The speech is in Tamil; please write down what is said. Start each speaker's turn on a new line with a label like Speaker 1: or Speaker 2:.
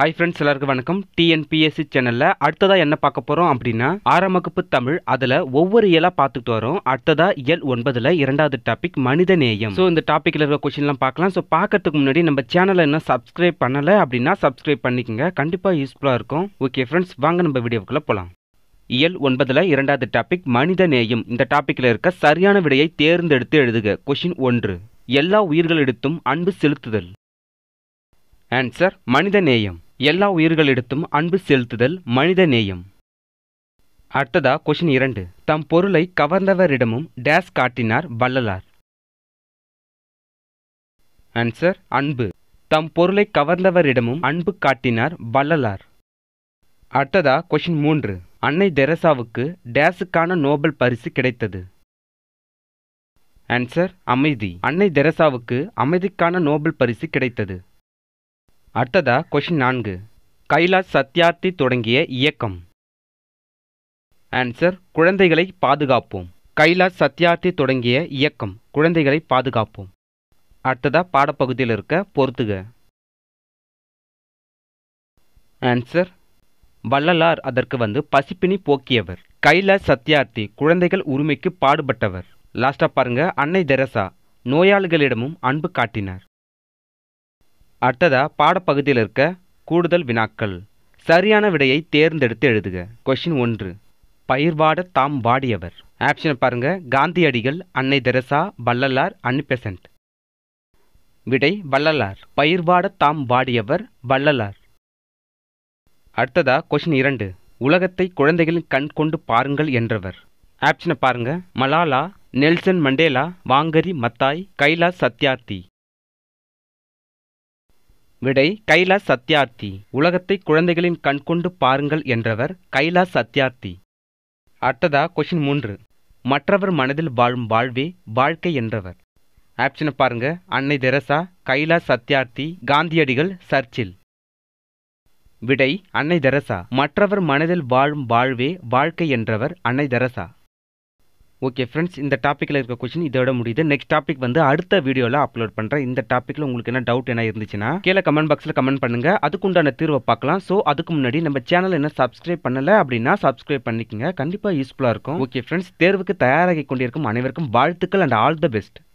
Speaker 1: ஹாய் ஃப்ரெண்ட்ஸ் எல்லாருக்கும் வணக்கம் டிஎன்பிஎஸ்சி சேனலில் அடுத்ததாக என்ன பார்க்க போகிறோம் அப்படின்னா ஆறாம் வகுப்பு தமிழ் அதில் ஒவ்வொரு இயலாக பார்த்துட்டு வரோம் அடுத்ததாக இயல் ஒன்பதில் இரண்டாவது டாபிக் மனித நேயம் ஸோ இந்த டாப்பிக்கில் இருக்கிற கொஷின்லாம் பார்க்கலாம் ஸோ பார்க்கறதுக்கு முன்னாடி நம்ம சேனலை இன்னும் சப்ஸ்கிரைப் பண்ணலை அப்படின்னா சப்ஸ்கிரைப் பண்ணிக்கோங்க கண்டிப்பாக யூஸ்ஃபுல்லாக இருக்கும் ஓகே ஃப்ரெண்ட்ஸ் வாங்க நம்ம வீடியோக்குள்ளே போகலாம் இயல் ஒன்பதில் இரண்டாவது டாபிக் மனித நேயம் இந்த டாப்பிக்கில் இருக்க சரியான விடையை தேர்ந்தெடுத்து எழுதுக கொஷின் ஒன்று எல்லா உயிர்களிடத்தும் அன்பு செலுத்துதல் ஆன்சர் மனிதநேயம் எல்லா உயிர்களிடத்தும் அன்பு செலுத்துதல் மனிதநேயம் அடுத்ததா கொஷின் இரண்டு தம் பொருளை கவர்ந்தவரிடமும் டேஸ் காட்டினார் வள்ளலார் ஆன்சர் அன்பு தம் பொருளை கவர்ந்தவரிடமும் அன்பு காட்டினார் வள்ளலார் அடுத்ததா கொஷின் மூன்று அன்னை தெரசாவுக்கு டேஸுக்கான நோபல் பரிசு கிடைத்தது ஆன்சர் அமைதி அன்னை தெரசாவுக்கு அமைதிக்கான நோபல் பரிசு கிடைத்தது அடுத்ததா கொஷின் நான்கு கைலாஷ் சத்யார்த்தி தொடங்கிய இயக்கம் ஆன்சர் குழந்தைகளை பாதுகாப்போம் கைலாஷ் சத்யார்த்தி தொடங்கிய இயக்கம் குழந்தைகளை பாதுகாப்போம் அடுத்ததா பாடப்பகுதியில் இருக்க பொறுத்துக ஆன்சர் வள்ளலார் அதற்கு வந்து பசிப்பினி போக்கியவர் கைலாஷ் சத்யார்த்தி குழந்தைகள் உரிமைக்கு பாடுபட்டவர் லாஸ்டா பாருங்க அன்னை தெரசா நோயாளிகளிடமும் அன்பு காட்டினார் அடுத்ததா பாடப்பகுதியில் இருக்க கூடுதல் வினாக்கள் சரியான விடையை தேர்ந்தெடுத்து எழுதுக கொஷின் ஒன்று பயிர்வாட தாம் வாடியவர் ஆப்ஷனை பாருங்க காந்தியடிகள் அன்னை தெரசா வள்ளலார் அன்னிபெசன்ட் விடை வள்ளலார் பயிர்வாட தாம் வாடியவர் வள்ளலார் அடுத்ததா கொஷின் இரண்டு உலகத்தை குழந்தைகளின் கண் கொண்டு பாருங்கள் என்றவர் ஆப்ஷனை பாருங்க Malala Nelson Mandela Wangari Maathai Kailash Satyarthi விடை கைலா சத்யார்த்தி உலகத்தை குழந்தைகளின் கண்கொண்டு பாருங்கள் என்றவர் கைலா சத்யார்த்தி அடுத்ததா கொஷின் மூன்று மற்றவர் மனதில் வாழும் வாழ்வே வாழ்க்கை என்றவர் ஆப்ஷனை பாருங்க அன்னை தெரசா கைலா சத்யார்த்தி காந்தியடிகள் சர்ச்சில் விடை அன்னை தெரசா மற்றவர் மனதில் வாழும் வாழ்வே வாழ்க்கை என்றவர் அன்னை தெரசா ஓகே ஃப்ரெண்ட்ஸ் இந்த டாப்பிக்கில் இருக்க கொஸ்டின் இதோட முடியுது நெக்ஸ்ட் டாபிக் வந்து அடுத்த வீடியோவில் அப்லோட் பண்ணுறேன் இந்த டாப்பிக்கில் உங்களுக்கு என்ன டவுட் என்ன இருந்துச்சுன்னா கீழே கமெண்ட் பாக்ஸில் கமெண்ட் பண்ணுங்க அதுக்குண்டான தீர்வை பார்க்கலாம் ஸோ அதுக்கு முன்னாடி நம்ம சேனல் என்ன சப்ஸ்கிரைப் பண்ணலை அப்படின்னா சப்ஸ்கிரைப் பண்ணிக்கோங்க கண்டிப்பாக யூஸ்ஃபுல்லாக இருக்கும் ஓகே ஃப்ரெண்ட்ஸ் தேர்வுக்கு தயாராகி கொண்டிருக்கும் அனைவருக்கும் வாழ்த்துக்கள் அண்ட் ஆல் த பெஸ்ட்